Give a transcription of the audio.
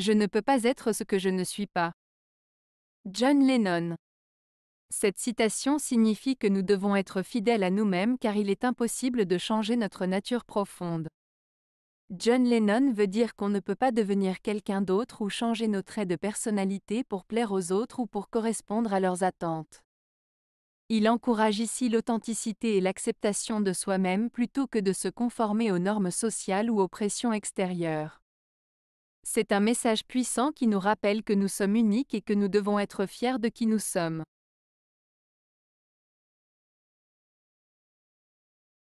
Je ne peux pas être ce que je ne suis pas. John Lennon. Cette citation signifie que nous devons être fidèles à nous-mêmes car il est impossible de changer notre nature profonde. John Lennon veut dire qu'on ne peut pas devenir quelqu'un d'autre ou changer nos traits de personnalité pour plaire aux autres ou pour correspondre à leurs attentes. Il encourage ici l'authenticité et l'acceptation de soi-même plutôt que de se conformer aux normes sociales ou aux pressions extérieures. C'est un message puissant qui nous rappelle que nous sommes uniques et que nous devons être fiers de qui nous sommes.